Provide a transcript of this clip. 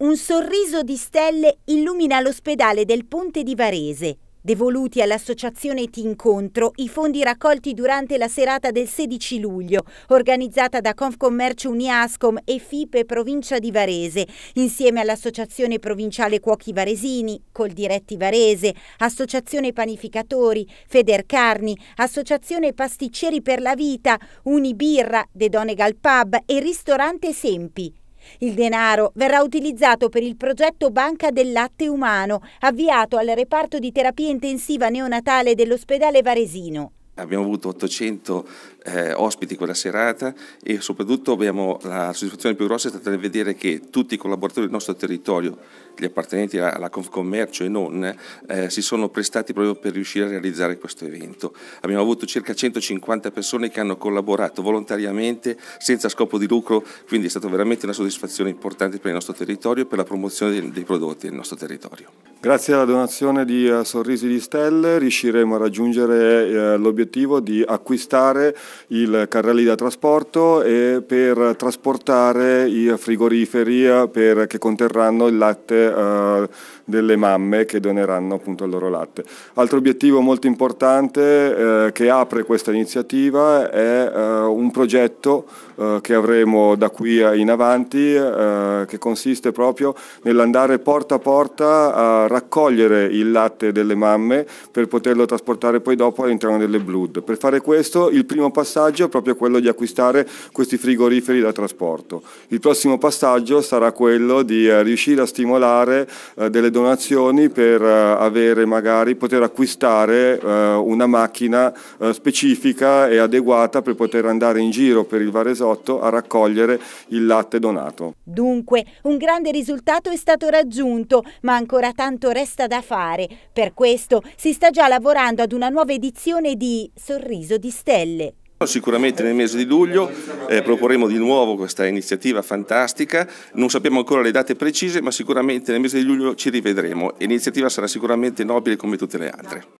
Un sorriso di stelle illumina l'ospedale del Ponte di Varese. Devoluti all'associazione Ti Incontro i fondi raccolti durante la serata del 16 luglio, organizzata da Confcommercio Uniascom e FIPE Provincia di Varese, insieme all'Associazione Provinciale Cuochi Varesini, Coldiretti Varese, Associazione Panificatori, Federcarni, Associazione Pasticceri per la Vita, Unibirra, De Donegal Pub e Ristorante Sempi. Il denaro verrà utilizzato per il progetto Banca del Latte Umano, avviato al reparto di terapia intensiva neonatale dell'ospedale Varesino. Abbiamo avuto 800 eh, ospiti quella serata e soprattutto abbiamo, la soddisfazione più grossa è stata di vedere che tutti i collaboratori del nostro territorio, gli appartenenti alla Confcommercio e non, eh, si sono prestati proprio per riuscire a realizzare questo evento. Abbiamo avuto circa 150 persone che hanno collaborato volontariamente, senza scopo di lucro, quindi è stata veramente una soddisfazione importante per il nostro territorio e per la promozione dei, dei prodotti del nostro territorio. Grazie alla donazione di eh, Sorrisi di Stelle riusciremo a raggiungere eh, l'obiettivo di acquistare il carrelli da trasporto e per trasportare i frigoriferi eh, per, che conterranno il latte delle mamme che doneranno appunto il loro latte. Altro obiettivo molto importante che apre questa iniziativa è un progetto che avremo da qui in avanti che consiste proprio nell'andare porta a porta a raccogliere il latte delle mamme per poterlo trasportare poi dopo all'interno delle blood. Per fare questo il primo passaggio è proprio quello di acquistare questi frigoriferi da trasporto. Il prossimo passaggio sarà quello di eh, riuscire a stimolare eh, delle donazioni per eh, avere magari poter acquistare una macchina specifica e adeguata per poter andare in giro per il Varesotto a raccogliere il latte donato. Dunque un grande risultato è stato raggiunto ma ancora tanti quanto resta da fare. Per questo si sta già lavorando ad una nuova edizione di Sorriso di Stelle. Sicuramente nel mese di luglio eh, proporremo di nuovo questa iniziativa fantastica, non sappiamo ancora le date precise ma sicuramente nel mese di luglio ci rivedremo, l'iniziativa sarà sicuramente nobile come tutte le altre.